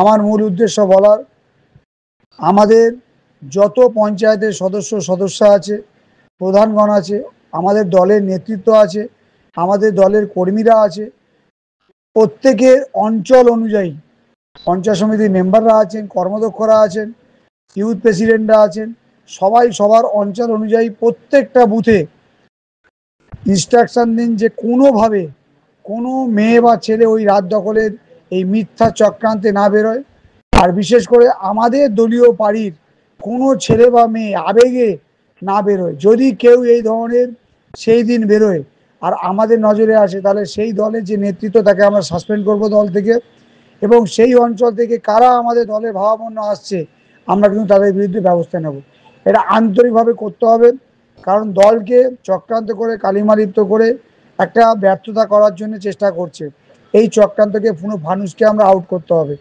আমার মূল উদ্দেশ্য বলার আমাদের যত পঞ্চায়েতের সদস্য সদস্য আছে প্রধানগণ আছে আমাদের দলের নেতৃত্ব আছে আমাদের দলের কর্মীরা আছে প্রত্যেকের অঞ্চল অনুযায়ী পঞ্চায়েত সমিতির মেম্বাররা আছেন কর্মদক্ষরা আছেন ইউথ প্রেসিডেন্টরা আছেন সবাই সবার অঞ্চল অনুযায়ী প্রত্যেকটা বুথে ইনস্ট্রাকশান দিন যে কোনোভাবে কোনো মেয়ে বা ছেলে ওই রাত দখলের এই মিথ্যা চক্রান্তে না বেরোয় আর বিশেষ করে আমাদের দলীয় পাড়ির কোনো ছেলে বা মেয়ে আবেগে না বেরোয় যদি কেউ এই ধরনের সেই দিন বেরোয় আর আমাদের নজরে আসে তাহলে সেই দলের যে নেতৃত্ব তাকে আমরা সাসপেন্ড করব দল থেকে এবং সেই অঞ্চল থেকে কারা আমাদের দলের ভাবাপন্ন আসছে আমরা কিন্তু তাদের বিরুদ্ধে ব্যবস্থা নেব এটা আন্তরিকভাবে করতে হবে কারণ দলকে চক্রান্ত করে কালিমালিপ্ত করে একটা ব্যর্থতা করার জন্য চেষ্টা করছে এই চক্রান্তকে পুরো ভানুষকে আমরা আউট করতে হবে